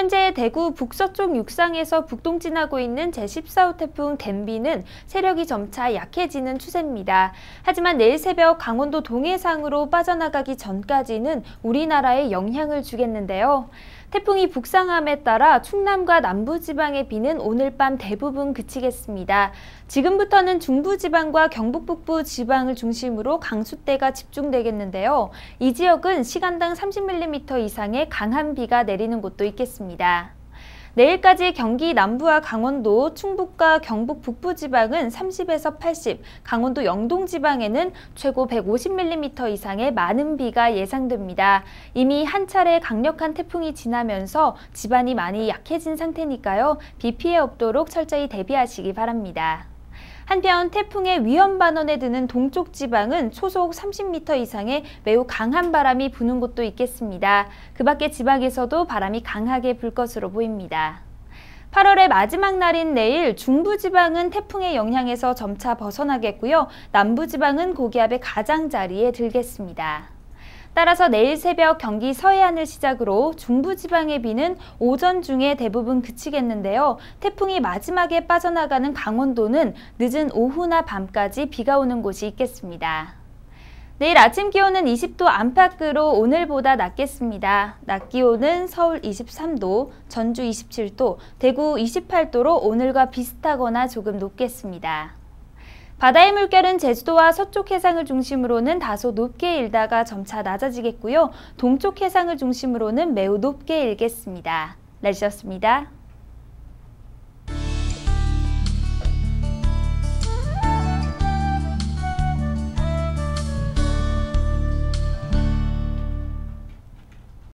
현재 대구 북서쪽 육상에서 북동 진하고 있는 제14호 태풍 댐비는 세력이 점차 약해지는 추세입니다. 하지만 내일 새벽 강원도 동해상으로 빠져나가기 전까지는 우리나라에 영향을 주겠는데요. 태풍이 북상함에 따라 충남과 남부지방의 비는 오늘 밤 대부분 그치겠습니다. 지금부터는 중부지방과 경북 북부 지방을 중심으로 강수대가 집중되겠는데요. 이 지역은 시간당 30mm 이상의 강한 비가 내리는 곳도 있겠습니다. 내일까지 경기 남부와 강원도, 충북과 경북 북부 지방은 30에서 80, 강원도 영동 지방에는 최고 150mm 이상의 많은 비가 예상됩니다. 이미 한 차례 강력한 태풍이 지나면서 지반이 많이 약해진 상태니까요. 비 피해 없도록 철저히 대비하시기 바랍니다. 한편 태풍의 위험 반원에 드는 동쪽 지방은 초속 30m 이상의 매우 강한 바람이 부는 곳도 있겠습니다. 그 밖의 지방에서도 바람이 강하게 불 것으로 보입니다. 8월의 마지막 날인 내일 중부지방은 태풍의 영향에서 점차 벗어나겠고요. 남부지방은 고기압의 가장자리에 들겠습니다. 따라서 내일 새벽 경기 서해안을 시작으로 중부지방의 비는 오전 중에 대부분 그치겠는데요. 태풍이 마지막에 빠져나가는 강원도는 늦은 오후나 밤까지 비가 오는 곳이 있겠습니다. 내일 아침 기온은 20도 안팎으로 오늘보다 낮겠습니다. 낮 기온은 서울 23도, 전주 27도, 대구 28도로 오늘과 비슷하거나 조금 높겠습니다. 바다의 물결은 제주도와 서쪽 해상을 중심으로는 다소 높게 일다가 점차 낮아지겠고요. 동쪽 해상을 중심으로는 매우 높게 일겠습니다. 날씨였습니다.